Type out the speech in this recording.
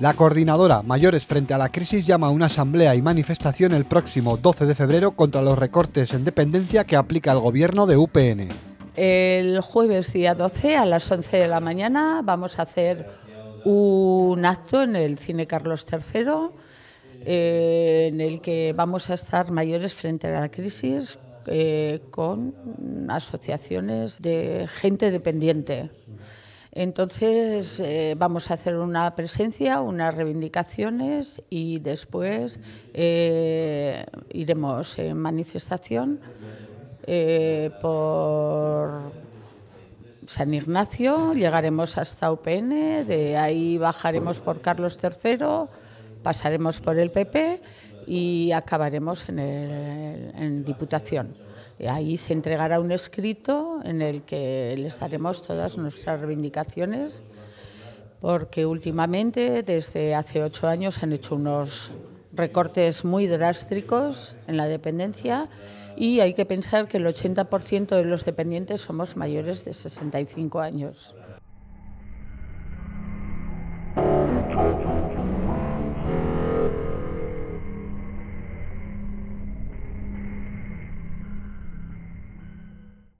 La coordinadora Mayores frente a la crisis llama a una asamblea y manifestación el próximo 12 de febrero contra los recortes en dependencia que aplica el gobierno de UPN. El jueves día 12 a las 11 de la mañana vamos a hacer un acto en el Cine Carlos III eh, en el que vamos a estar mayores frente a la crisis eh, con asociaciones de gente dependiente. Entonces eh, vamos a hacer una presencia, unas reivindicaciones y después eh, iremos en manifestación eh, por San Ignacio, llegaremos hasta UPN, de ahí bajaremos por Carlos III, pasaremos por el PP y acabaremos en, el, en Diputación. Ahí se entregará un escrito en el que les daremos todas nuestras reivindicaciones, porque últimamente, desde hace ocho años, se han hecho unos recortes muy drásticos en la dependencia y hay que pensar que el 80% de los dependientes somos mayores de 65 años.